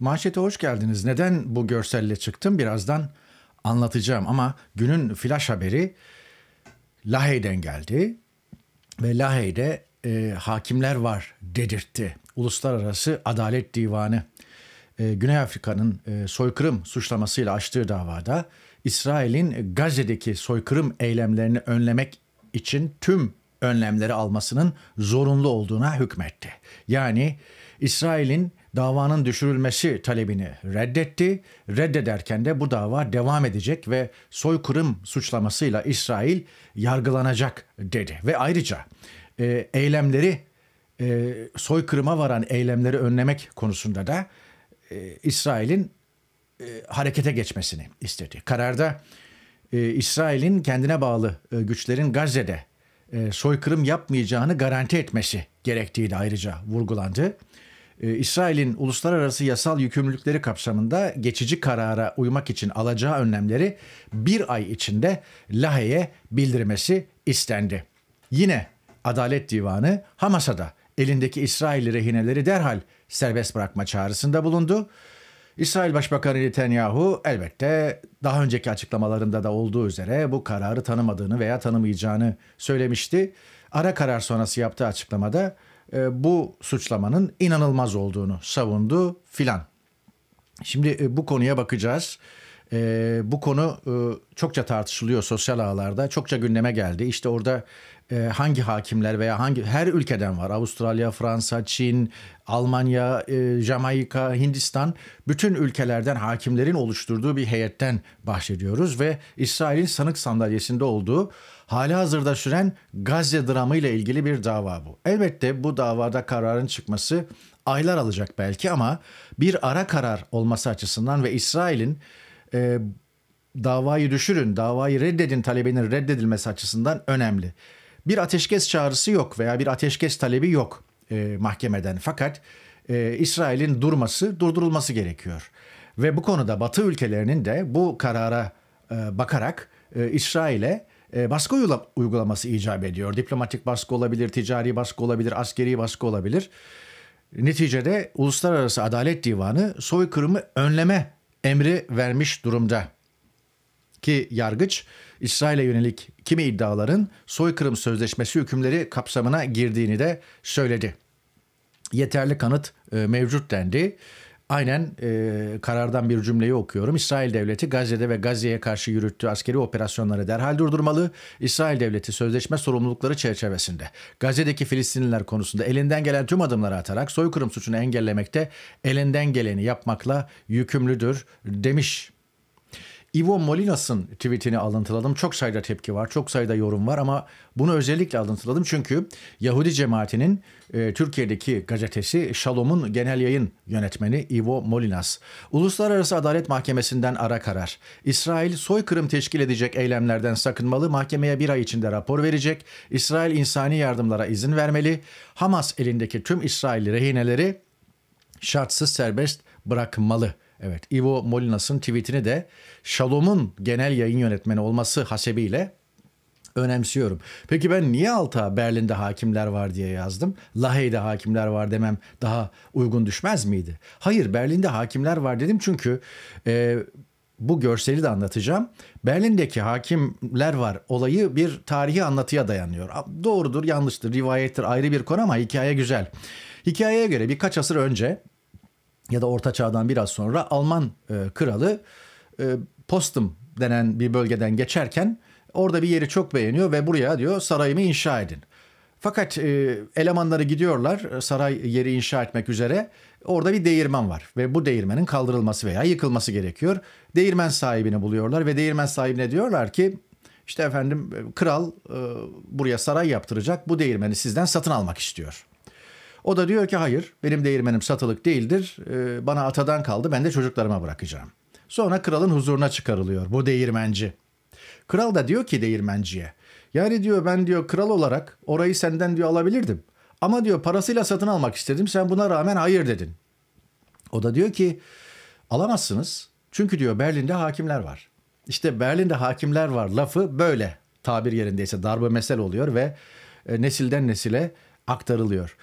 Manşete hoş geldiniz. Neden bu görselle çıktım birazdan anlatacağım ama günün flash haberi Lahey'den geldi ve Lahey'de e, hakimler var dedirtti. Uluslararası Adalet Divanı e, Güney Afrika'nın e, soykırım suçlamasıyla açtığı davada İsrail'in Gazze'deki soykırım eylemlerini önlemek için tüm önlemleri almasının zorunlu olduğuna hükmetti. Yani İsrail'in davanın düşürülmesi talebini reddetti. Reddederken de bu dava devam edecek ve soykırım suçlamasıyla İsrail yargılanacak dedi. Ve ayrıca e, eylemleri e, soykırıma varan eylemleri önlemek konusunda da e, İsrail'in e, harekete geçmesini istedi. Kararda e, İsrail'in kendine bağlı e, güçlerin Gazze'de e, soykırım yapmayacağını garanti etmesi gerektiği de ayrıca vurgulandı. Ee, İsrail'in uluslararası yasal yükümlülükleri kapsamında geçici karara uymak için alacağı önlemleri bir ay içinde Lahey'e bildirmesi istendi. Yine Adalet Divanı Hamas'a da elindeki İsrail rehineleri derhal serbest bırakma çağrısında bulundu. İsrail Başbakanı Netanyahu elbette daha önceki açıklamalarında da olduğu üzere bu kararı tanımadığını veya tanımayacağını söylemişti. Ara karar sonrası yaptığı açıklamada e, bu suçlamanın inanılmaz olduğunu savundu filan. Şimdi e, bu konuya bakacağız. E, bu konu e, çokça tartışılıyor sosyal ağlarda. Çokça gündeme geldi. İşte orada e, hangi hakimler veya hangi her ülkeden var. Avustralya, Fransa, Çin, Almanya, e, Jamaika, Hindistan bütün ülkelerden hakimlerin oluşturduğu bir heyetten bahsediyoruz ve İsrail'in sanık sandalyesinde olduğu hali hazırda süren Gazze dramı ile ilgili bir dava bu. Elbette bu davada kararın çıkması aylar alacak belki ama bir ara karar olması açısından ve İsrail'in e, davayı düşürün, davayı reddedin talebinin reddedilmesi açısından önemli bir ateşkes çağrısı yok veya bir ateşkes talebi yok e, mahkemeden. Fakat e, İsrail'in durması, durdurulması gerekiyor. Ve bu konuda Batı ülkelerinin de bu karara e, bakarak e, İsrail'e e, baskı uygulaması icap ediyor. Diplomatik baskı olabilir, ticari baskı olabilir, askeri baskı olabilir. Neticede Uluslararası Adalet Divanı soykırımı önleme emri vermiş durumda ki yargıç İsrail'e yönelik kimi iddiaların soykırım sözleşmesi hükümleri kapsamına girdiğini de söyledi. Yeterli kanıt e, mevcut dendi. Aynen e, karardan bir cümleyi okuyorum. İsrail devleti Gazze'de ve Gazze'ye karşı yürüttüğü askeri operasyonları derhal durdurmalı. İsrail devleti sözleşme sorumlulukları çerçevesinde Gazze'deki Filistinliler konusunda elinden gelen tüm adımları atarak soykırım suçunu engellemekte elinden geleni yapmakla yükümlüdür demiş Ivo Molinas'ın tweetini alıntıladım. Çok sayıda tepki var, çok sayıda yorum var ama bunu özellikle alıntıladım. Çünkü Yahudi cemaatinin e, Türkiye'deki gazetesi Shalom'un genel yayın yönetmeni Ivo Molinas. Uluslararası Adalet Mahkemesi'nden ara karar. İsrail soykırım teşkil edecek eylemlerden sakınmalı, mahkemeye bir ay içinde rapor verecek. İsrail insani yardımlara izin vermeli. Hamas elindeki tüm İsrail rehineleri şartsız serbest bırakmalı.'' Evet, Ivo Molinas'ın tweetini de Shalom'un genel yayın yönetmeni olması hasebiyle önemsiyorum. Peki ben niye alta Berlin'de hakimler var diye yazdım? Lahey'de hakimler var demem daha uygun düşmez miydi? Hayır Berlin'de hakimler var dedim çünkü e, bu görseli de anlatacağım. Berlin'deki hakimler var olayı bir tarihi anlatıya dayanıyor. Doğrudur yanlıştır rivayettir ayrı bir konu ama hikaye güzel. Hikayeye göre birkaç asır önce ya da Orta Çağ'dan biraz sonra Alman e, kralı e, Postum denen bir bölgeden geçerken orada bir yeri çok beğeniyor ve buraya diyor sarayımı inşa edin. Fakat e, elemanları gidiyorlar e, saray yeri inşa etmek üzere. Orada bir değirmen var ve bu değirmenin kaldırılması veya yıkılması gerekiyor. Değirmen sahibini buluyorlar ve değirmen sahibine diyorlar ki işte efendim e, kral e, buraya saray yaptıracak bu değirmeni sizden satın almak istiyor. O da diyor ki hayır benim değirmenim satılık değildir. Ee, bana atadan kaldı ben de çocuklarıma bırakacağım. Sonra kralın huzuruna çıkarılıyor bu değirmenci. Kral da diyor ki değirmenciye yani diyor ben diyor kral olarak orayı senden diyor alabilirdim. Ama diyor parasıyla satın almak istedim sen buna rağmen hayır dedin. O da diyor ki alamazsınız çünkü diyor Berlin'de hakimler var. İşte Berlin'de hakimler var lafı böyle tabir yerindeyse darbe mesel oluyor ve e, nesilden nesile aktarılıyor.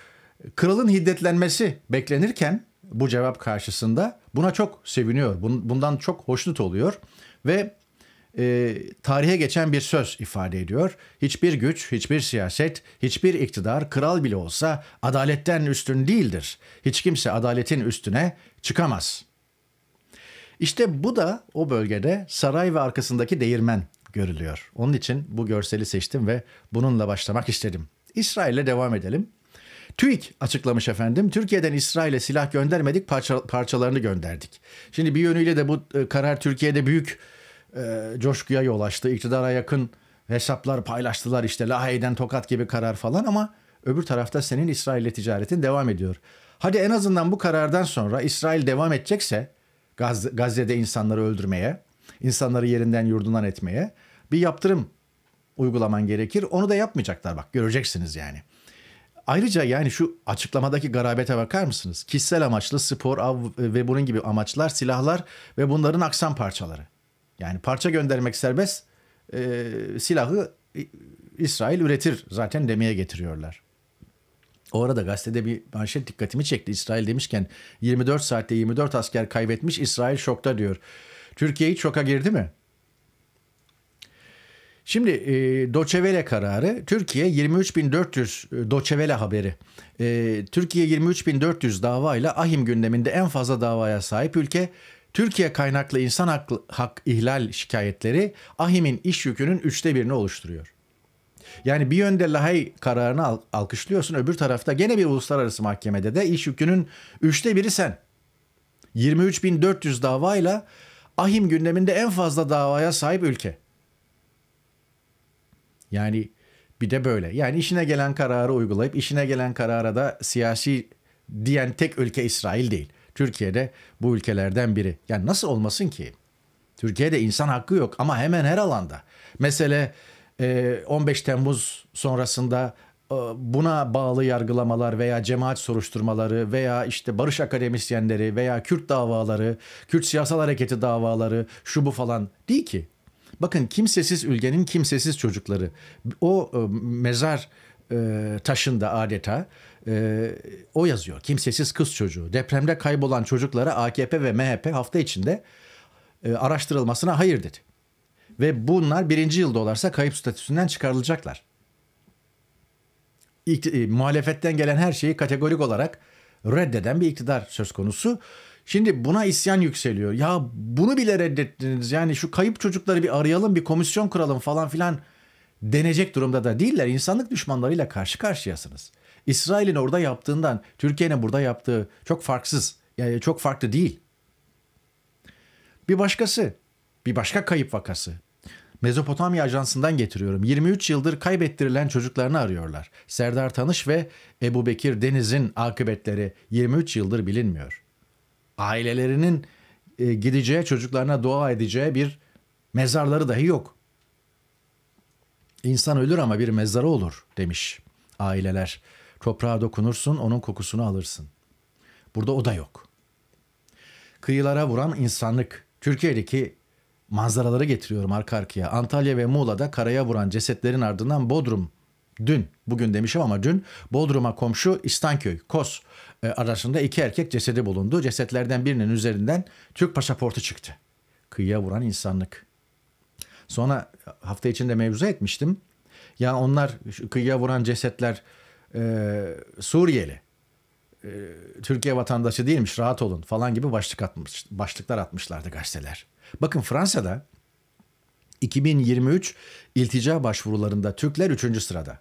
Kralın hiddetlenmesi beklenirken bu cevap karşısında buna çok seviniyor. Bundan çok hoşnut oluyor ve e, tarihe geçen bir söz ifade ediyor. Hiçbir güç, hiçbir siyaset, hiçbir iktidar, kral bile olsa adaletten üstün değildir. Hiç kimse adaletin üstüne çıkamaz. İşte bu da o bölgede saray ve arkasındaki değirmen görülüyor. Onun için bu görseli seçtim ve bununla başlamak istedim. İsrail'e devam edelim. TÜİK açıklamış efendim. Türkiye'den İsrail'e silah göndermedik parça, parçalarını gönderdik. Şimdi bir yönüyle de bu e, karar Türkiye'de büyük e, coşkuya yol açtı. İktidara yakın hesaplar paylaştılar işte Lahey'den tokat gibi karar falan ama öbür tarafta senin İsrail'le ticaretin devam ediyor. Hadi en azından bu karardan sonra İsrail devam edecekse Gaz, Gazze'de insanları öldürmeye, insanları yerinden yurdundan etmeye bir yaptırım uygulaman gerekir. Onu da yapmayacaklar bak göreceksiniz yani. Ayrıca yani şu açıklamadaki garabete bakar mısınız? Kişisel amaçlı spor, av ve bunun gibi amaçlar, silahlar ve bunların aksam parçaları. Yani parça göndermek serbest, e, silahı İsrail üretir zaten demeye getiriyorlar. O arada gazetede bir manşet dikkatimi çekti. İsrail demişken 24 saatte 24 asker kaybetmiş İsrail şokta diyor. Türkiye'yi şoka girdi mi? Şimdi e, Doçevele kararı Türkiye 23.400 Doçevele haberi. E, Türkiye 23.400 davayla ahim gündeminde en fazla davaya sahip ülke. Türkiye kaynaklı insan haklı, hak ihlal şikayetleri ahimin iş yükünün üçte birini oluşturuyor. Yani bir yönde Lahey kararını alkışlıyorsun öbür tarafta gene bir uluslararası mahkemede de iş yükünün üçte biri sen. 23.400 davayla ahim gündeminde en fazla davaya sahip ülke. Yani bir de böyle. Yani işine gelen kararı uygulayıp işine gelen karara da siyasi diyen tek ülke İsrail değil. Türkiye'de bu ülkelerden biri. Yani nasıl olmasın ki? Türkiye'de insan hakkı yok ama hemen her alanda. Mesele 15 e, Temmuz sonrasında e, buna bağlı yargılamalar veya cemaat soruşturmaları veya işte barış akademisyenleri veya Kürt davaları, Kürt siyasal hareketi davaları şu bu falan değil ki. Bakın kimsesiz ülkenin kimsesiz çocukları. O e, mezar e, taşında adeta e, o yazıyor. Kimsesiz kız çocuğu. Depremde kaybolan çocuklara AKP ve MHP hafta içinde araştırılmasına hayır dedi. Ve bunlar birinci yılda olarsa kayıp statüsünden çıkarılacaklar. İk, muhalefetten gelen her şeyi kategorik olarak reddeden bir iktidar söz konusu. Şimdi buna isyan yükseliyor. Ya bunu bile reddettiniz. Yani şu kayıp çocukları bir arayalım, bir komisyon kuralım falan filan denecek durumda da değiller. İnsanlık düşmanlarıyla karşı karşıyasınız. İsrail'in orada yaptığından Türkiye'nin burada yaptığı çok farksız. Yani çok farklı değil. Bir başkası, bir başka kayıp vakası. Mezopotamya Ajansı'ndan getiriyorum. 23 yıldır kaybettirilen çocuklarını arıyorlar. Serdar Tanış ve Ebu Bekir Deniz'in akıbetleri 23 yıldır bilinmiyor ailelerinin e, gideceği, çocuklarına dua edeceği bir mezarları dahi yok. İnsan ölür ama bir mezarı olur demiş aileler. Toprağa dokunursun, onun kokusunu alırsın. Burada o da yok. Kıyılara vuran insanlık. Türkiye'deki manzaraları getiriyorum arka arkaya. Antalya ve Muğla'da karaya vuran cesetlerin ardından Bodrum Dün, bugün demişim ama dün Bodrum'a komşu İstanköy, Kos e, arasında iki erkek cesedi bulundu. Cesetlerden birinin üzerinden Türk pasaportu çıktı. Kıyıya vuran insanlık. Sonra hafta içinde mevzu etmiştim. Ya onlar kıyıya vuran cesetler e, Suriyeli. E, Türkiye vatandaşı değilmiş rahat olun falan gibi başlık atmış, başlıklar atmışlardı gazeteler. Bakın Fransa'da 2023 iltica başvurularında Türkler 3. sırada.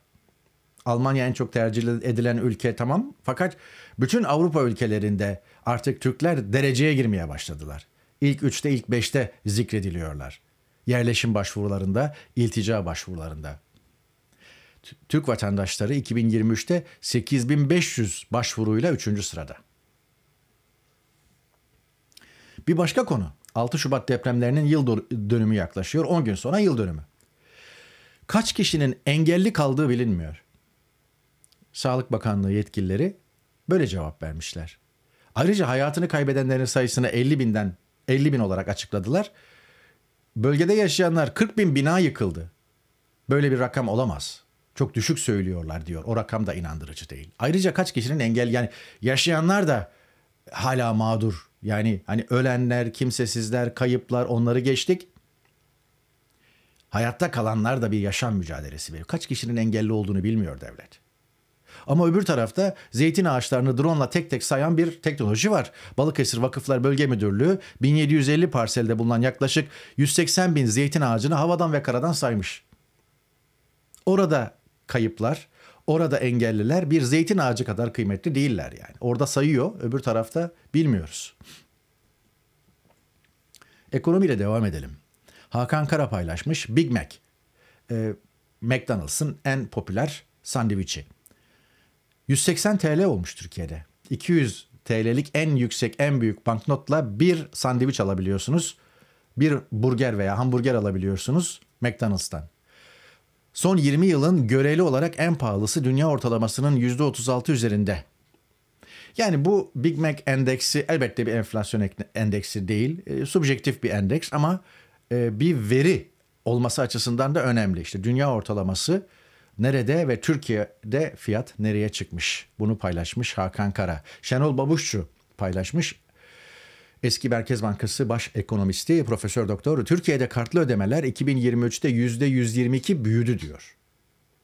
Almanya en çok tercih edilen ülke tamam fakat bütün Avrupa ülkelerinde artık Türkler dereceye girmeye başladılar. İlk 3'te ilk 5'te zikrediliyorlar. Yerleşim başvurularında, iltica başvurularında. Türk vatandaşları 2023'te 8500 başvuruyla 3. sırada. Bir başka konu. 6 Şubat depremlerinin yıl dönümü yaklaşıyor. 10 gün sonra yıl dönümü. Kaç kişinin engelli kaldığı bilinmiyor. Sağlık Bakanlığı yetkilileri böyle cevap vermişler. Ayrıca hayatını kaybedenlerin sayısını 50 binden 50 bin olarak açıkladılar. Bölgede yaşayanlar 40 bin bina yıkıldı. Böyle bir rakam olamaz. Çok düşük söylüyorlar diyor. O rakam da inandırıcı değil. Ayrıca kaç kişinin engel yani yaşayanlar da hala mağdur yani hani ölenler, kimsesizler, kayıplar onları geçtik. Hayatta kalanlar da bir yaşam mücadelesi veriyor. Kaç kişinin engelli olduğunu bilmiyor devlet. Ama öbür tarafta zeytin ağaçlarını drone tek tek sayan bir teknoloji var. Balıkesir Vakıflar Bölge Müdürlüğü 1750 parselde bulunan yaklaşık 180 bin zeytin ağacını havadan ve karadan saymış. Orada kayıplar Orada engelliler bir zeytin ağacı kadar kıymetli değiller yani. Orada sayıyor, öbür tarafta bilmiyoruz. Ekonomiyle devam edelim. Hakan Kara paylaşmış Big Mac. E, McDonald's'ın en popüler sandviçi. 180 TL olmuş Türkiye'de. 200 TL'lik en yüksek, en büyük banknotla bir sandviç alabiliyorsunuz. Bir burger veya hamburger alabiliyorsunuz McDonald's'tan. Son 20 yılın göreli olarak en pahalısı dünya ortalamasının %36 üzerinde. Yani bu Big Mac endeksi elbette bir enflasyon endeksi değil. E, subjektif bir endeks ama e, bir veri olması açısından da önemli. İşte dünya ortalaması nerede ve Türkiye'de fiyat nereye çıkmış? Bunu paylaşmış Hakan Kara. Şenol Babuşçu paylaşmış Eski Merkez Bankası Baş Ekonomisti Profesör Doktor Türkiye'de kartlı ödemeler 2023'te %122 büyüdü diyor.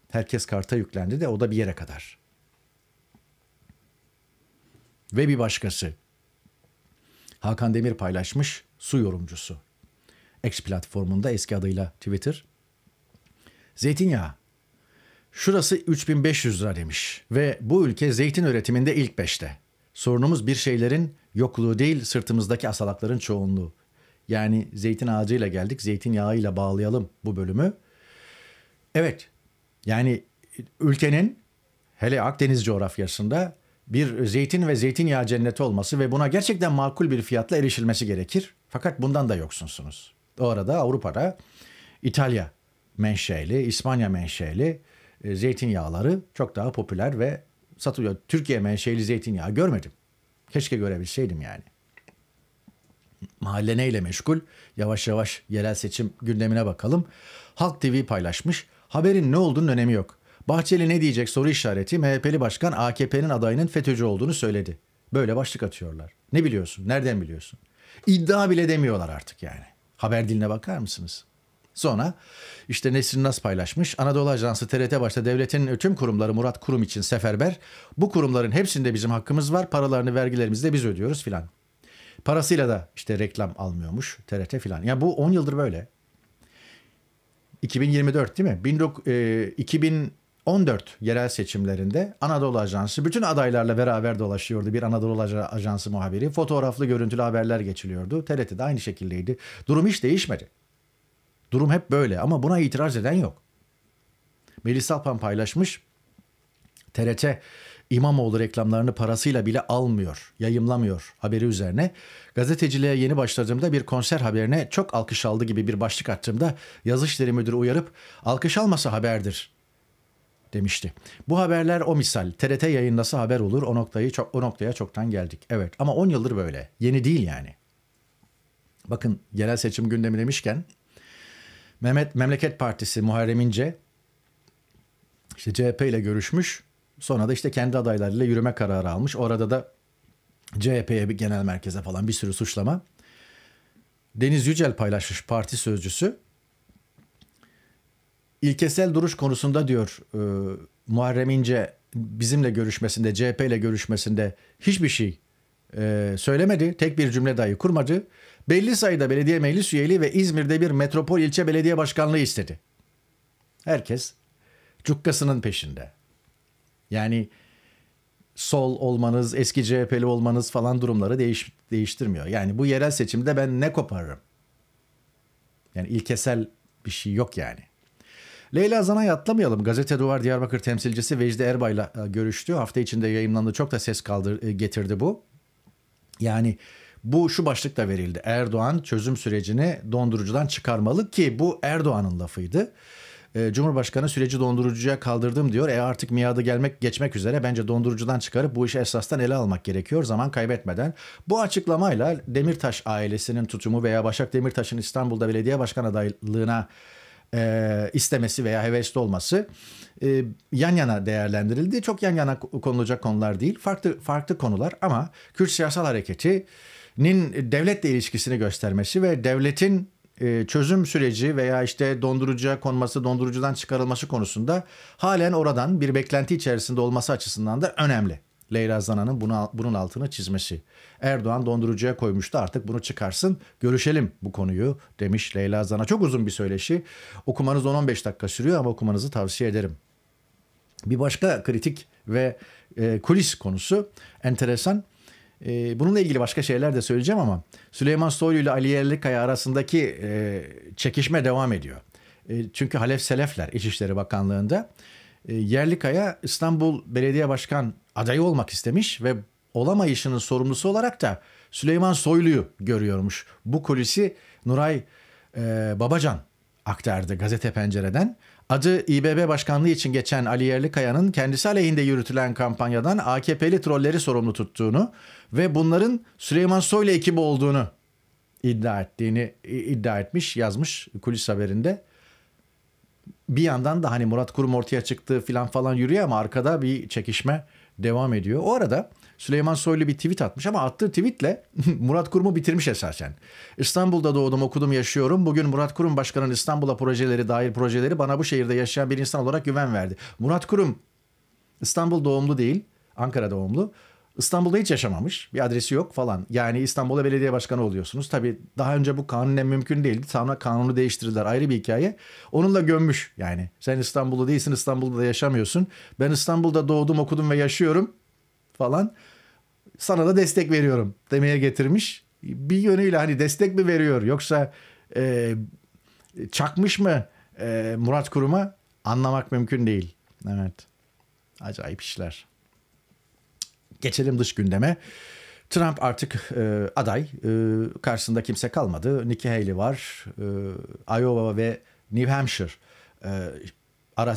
Herkes karta yüklendi de o da bir yere kadar. Ve bir başkası. Hakan Demir paylaşmış su yorumcusu. X platformunda eski adıyla Twitter. Zeytinyağı. Şurası 3500 lira demiş ve bu ülke zeytin üretiminde ilk beşte. Sorunumuz bir şeylerin yokluğu değil sırtımızdaki asalakların çoğunluğu. Yani zeytin ağacıyla geldik, zeytin yağıyla bağlayalım bu bölümü. Evet, yani ülkenin hele Akdeniz coğrafyasında bir zeytin ve zeytinyağı cenneti olması ve buna gerçekten makul bir fiyatla erişilmesi gerekir. Fakat bundan da yoksunsunuz. O arada Avrupa'da İtalya menşeli, İspanya menşeli e, zeytinyağları çok daha popüler ve satılıyor. Türkiye menşeli zeytinyağı görmedim. Keşke görebilseydim yani. Mahalle neyle meşgul? Yavaş yavaş yerel seçim gündemine bakalım. Halk TV paylaşmış. Haberin ne olduğunun önemi yok. Bahçeli ne diyecek soru işareti MHP'li başkan AKP'nin adayının FETÖ'cü olduğunu söyledi. Böyle başlık atıyorlar. Ne biliyorsun? Nereden biliyorsun? İddia bile demiyorlar artık yani. Haber diline bakar mısınız? Sonra işte Nesrin Nas paylaşmış. Anadolu Ajansı TRT başta devletin tüm kurumları Murat Kurum için seferber. Bu kurumların hepsinde bizim hakkımız var. Paralarını vergilerimizi de biz ödüyoruz filan. Parasıyla da işte reklam almıyormuş TRT filan. Ya yani bu 10 yıldır böyle. 2024 değil mi? 2014 e, yerel seçimlerinde Anadolu Ajansı bütün adaylarla beraber dolaşıyordu. Bir Anadolu Ajansı muhabiri. Fotoğraflı görüntülü haberler geçiliyordu. TRT de aynı şekildeydi. Durum hiç değişmedi. Durum hep böyle ama buna itiraz eden yok. Melis Alpan paylaşmış. TRT İmamoğlu reklamlarını parasıyla bile almıyor, yayımlamıyor haberi üzerine. Gazeteciliğe yeni başladığımda bir konser haberine çok alkış aldı gibi bir başlık attığımda yazışları müdürü uyarıp alkış almasa haberdir demişti. Bu haberler o misal. TRT yayınlasa haber olur. O noktayı çok o noktaya çoktan geldik. Evet ama 10 yıldır böyle. Yeni değil yani. Bakın genel seçim gündemi demişken Mehmet Memleket Partisi Muharrem İnce işte CHP ile görüşmüş. Sonra da işte kendi adaylarıyla yürüme kararı almış. Orada da CHP'ye bir genel merkeze falan bir sürü suçlama. Deniz Yücel paylaşmış parti sözcüsü. İlkesel duruş konusunda diyor e, Muharrem İnce bizimle görüşmesinde CHP ile görüşmesinde hiçbir şey e, söylemedi. Tek bir cümle dahi kurmadı belli sayıda belediye meclis üyeliği ve İzmir'de bir metropol ilçe belediye başkanlığı istedi. Herkes cukkasının peşinde. Yani sol olmanız, eski CHP'li olmanız falan durumları değiş, değiştirmiyor. Yani bu yerel seçimde ben ne koparırım? Yani ilkesel bir şey yok yani. Leyla Zana'yı atlamayalım. Gazete Duvar Diyarbakır temsilcisi Vecdi Erbay'la e, görüştü. Hafta içinde yayınlandı. Çok da ses kaldır, e, getirdi bu. Yani bu şu başlıkla verildi. Erdoğan çözüm sürecini dondurucudan çıkarmalı ki bu Erdoğan'ın lafıydı. Ee, Cumhurbaşkanı süreci dondurucuya kaldırdım diyor. E artık miadı gelmek geçmek üzere bence dondurucudan çıkarıp bu işi esastan ele almak gerekiyor zaman kaybetmeden. Bu açıklamayla Demirtaş ailesinin tutumu veya Başak Demirtaş'ın İstanbul'da belediye başkan adaylığına e, istemesi veya hevesli olması e, yan yana değerlendirildi. Çok yan yana konulacak konular değil. Farklı farklı konular ama Kürt Siyasal Hareketi nin e, devletle ilişkisini göstermesi ve devletin e, çözüm süreci veya işte dondurucuya konması, dondurucudan çıkarılması konusunda halen oradan bir beklenti içerisinde olması açısından da önemli. Leyla Zana'nın bunu, bunun altını çizmesi. Erdoğan dondurucuya koymuştu artık bunu çıkarsın görüşelim bu konuyu demiş Leyla Zana. Çok uzun bir söyleşi okumanız 10-15 dakika sürüyor ama okumanızı tavsiye ederim. Bir başka kritik ve e, kulis konusu enteresan. E, bununla ilgili başka şeyler de söyleyeceğim ama Süleyman Soylu ile Ali Yerlikaya arasındaki e, çekişme devam ediyor. E, çünkü Halef Selefler İçişleri Bakanlığı'nda e, Yerlikaya İstanbul Belediye Başkan adayı olmak istemiş ve olamayışının sorumlusu olarak da Süleyman Soylu'yu görüyormuş. Bu kulisi Nuray e, Babacan aktardı gazete pencereden. Adı İBB Başkanlığı için geçen Ali Yerlikaya'nın kendisi aleyhinde yürütülen kampanyadan AKP'li trolleri sorumlu tuttuğunu ve bunların Süleyman Soylu ekibi olduğunu iddia ettiğini iddia etmiş, yazmış kulis haberinde. Bir yandan da hani Murat Kurum ortaya çıktı filan falan yürüyor ama arkada bir çekişme devam ediyor. O arada Süleyman Soylu bir tweet atmış ama attığı tweetle Murat Kurum'u bitirmiş esasen. İstanbul'da doğdum, okudum, yaşıyorum. Bugün Murat Kurum Başkanı'nın İstanbul'a projeleri dair projeleri bana bu şehirde yaşayan bir insan olarak güven verdi. Murat Kurum İstanbul doğumlu değil, Ankara doğumlu. İstanbul'da hiç yaşamamış. Bir adresi yok falan. Yani İstanbul'a belediye başkanı oluyorsunuz. Tabii daha önce bu kanunen mümkün değildi. Sonra kanunu değiştirdiler. Ayrı bir hikaye. Onunla gömmüş yani. Sen İstanbul'da değilsin, İstanbul'da da yaşamıyorsun. Ben İstanbul'da doğdum, okudum ve yaşıyorum falan. Sana da destek veriyorum demeye getirmiş. Bir yönüyle hani destek mi veriyor yoksa e, çakmış mı e, Murat Kurum'a anlamak mümkün değil. Evet. Acayip işler. Geçelim dış gündeme. Trump artık e, aday. E, karşısında kimse kalmadı. Nikki Haley var. E, Iowa ve New Hampshire e, ara,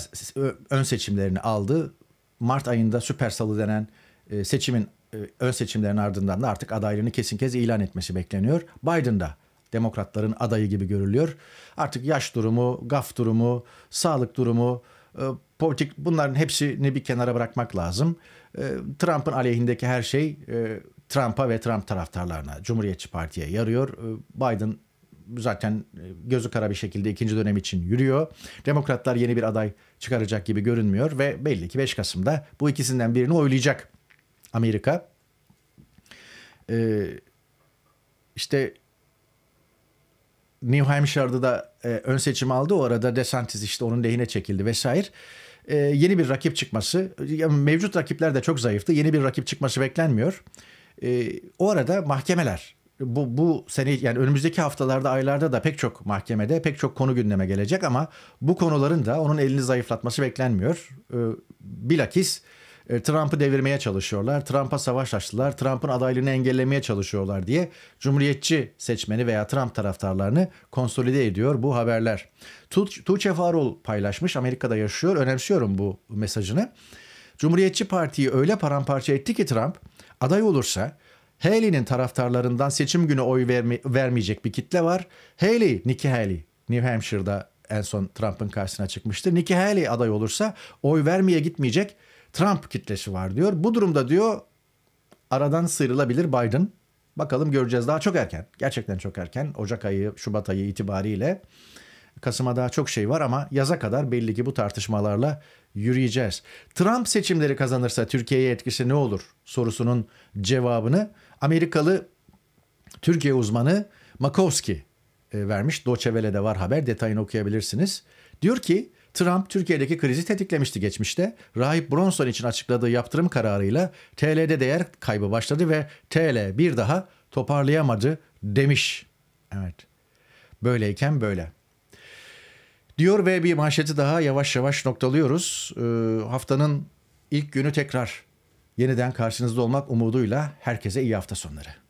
ön seçimlerini aldı. Mart ayında süper salı denen e, seçimin e, ön seçimlerin ardından da artık adaylığını kesin kez ilan etmesi bekleniyor. Biden da demokratların adayı gibi görülüyor. Artık yaş durumu, gaf durumu, sağlık durumu, e, politik bunların hepsini bir kenara bırakmak lazım. E, Trump'ın aleyhindeki her şey e, Trump'a ve Trump taraftarlarına, Cumhuriyetçi Parti'ye yarıyor. Biden zaten gözü kara bir şekilde ikinci dönem için yürüyor. Demokratlar yeni bir aday çıkaracak gibi görünmüyor ve belli ki 5 Kasım'da bu ikisinden birini oylayacak. Amerika. E, işte New Hampshire'da da e, ön seçim aldı. O arada DeSantis işte onun lehine çekildi vesaire. E, yeni bir rakip çıkması, mevcut rakipler de çok zayıftı. Yeni bir rakip çıkması beklenmiyor. E, o arada mahkemeler bu, bu sene yani önümüzdeki haftalarda aylarda da pek çok mahkemede pek çok konu gündeme gelecek ama bu konuların da onun elini zayıflatması beklenmiyor. E, bilakis e, Trump'ı devirmeye çalışıyorlar, Trump'a savaş açtılar, Trump'ın adaylığını engellemeye çalışıyorlar diye Cumhuriyetçi seçmeni veya Trump taraftarlarını konsolide ediyor bu haberler. Tu- Tuğçe Farol paylaşmış, Amerika'da yaşıyor, önemsiyorum bu mesajını. Cumhuriyetçi Parti'yi öyle paramparça etti ki Trump, aday olursa Haley'nin taraftarlarından seçim günü oy verme, vermeyecek bir kitle var. Haley, Nikki Haley, New Hampshire'da en son Trump'ın karşısına çıkmıştı. Nikki Haley aday olursa oy vermeye gitmeyecek Trump kitlesi var diyor. Bu durumda diyor aradan sıyrılabilir Biden. Bakalım göreceğiz. Daha çok erken. Gerçekten çok erken. Ocak ayı, Şubat ayı itibariyle Kasım'a daha çok şey var ama yaza kadar belli ki bu tartışmalarla yürüyeceğiz. Trump seçimleri kazanırsa Türkiye'ye etkisi ne olur sorusunun cevabını Amerikalı Türkiye uzmanı Makowski e, vermiş. Doçevele'de var haber detayını okuyabilirsiniz. Diyor ki Trump Türkiye'deki krizi tetiklemişti geçmişte. Rahip Bronson için açıkladığı yaptırım kararıyla TL'de değer kaybı başladı ve TL bir daha toparlayamadı demiş. Evet. Böyleyken böyle. Diyor ve bir manşeti daha yavaş yavaş noktalıyoruz. Ee, haftanın ilk günü tekrar yeniden karşınızda olmak umuduyla herkese iyi hafta sonları.